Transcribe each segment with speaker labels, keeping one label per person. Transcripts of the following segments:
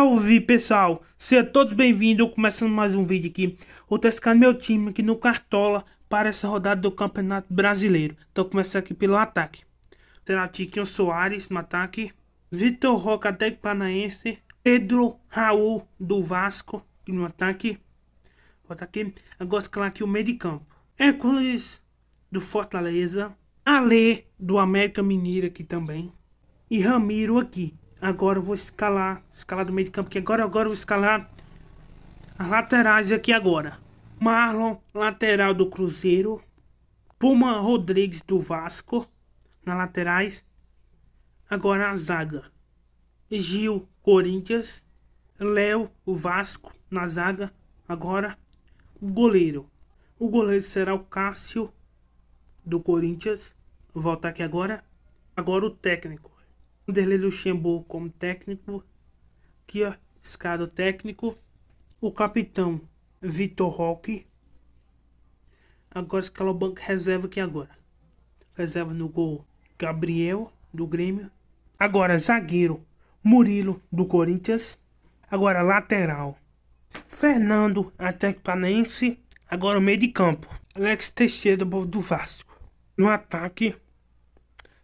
Speaker 1: Salve pessoal, sejam todos bem-vindos, começando mais um vídeo aqui Vou testar meu time aqui no Cartola para essa rodada do Campeonato Brasileiro Então começando aqui pelo ataque Será Tiquinho Soares no ataque Vitor Roca, Atlético Panaense Pedro Raul do Vasco no ataque Bota aqui, agora escalar aqui o meio de campo Hércules do Fortaleza Ale do América Mineiro aqui também e Ramiro aqui Agora eu vou escalar. Escalar do meio de campo que agora. Agora eu vou escalar as laterais aqui agora. Marlon, lateral do Cruzeiro. Puma Rodrigues do Vasco. Na laterais. Agora a zaga. Gil, Corinthians. Léo, o Vasco, na zaga. Agora, o goleiro. O goleiro será o Cássio, do Corinthians. voltar aqui agora. Agora o técnico. Vanderlei Luxemburgo como técnico. Aqui, ó, esse técnico. O capitão Vitor Roque. Agora escala o banco reserva aqui agora. Reserva no gol Gabriel do Grêmio. Agora zagueiro Murilo do Corinthians. Agora lateral Fernando Atlético Agora o meio de campo Alex Teixeira do Vasco. No ataque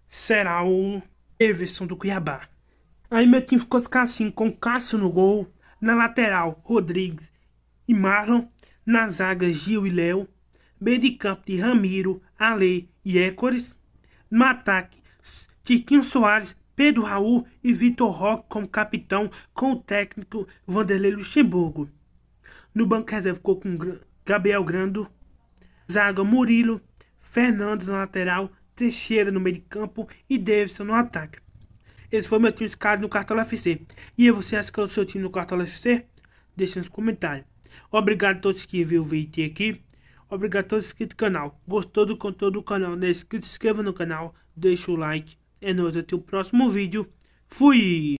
Speaker 1: será o Everson do Cuiabá. Aí meu time ficou assim, com Cássio no gol, na lateral Rodrigues e Marlon, na zaga Gil e Léo, meio de campo de Ramiro, Ale e Écores, no ataque Tiquinho Soares, Pedro Raul e Vitor Roque como capitão com o técnico Vanderlei Luxemburgo. No banco reserva ficou com Gabriel Grando, zaga Murilo, Fernandes na lateral Teixeira no meio de campo e Davidson no ataque. Esse foi meu time escado no Cartola FC. E você é o seu time no Cartola FC? Deixe nos comentários. Obrigado a todos que viram o vídeo aqui. Obrigado a todos inscritos no canal. Gostou do conteúdo do canal? Não é inscrito? Se inscreva no canal. Deixa o like. É nóis. Até o próximo vídeo. Fui!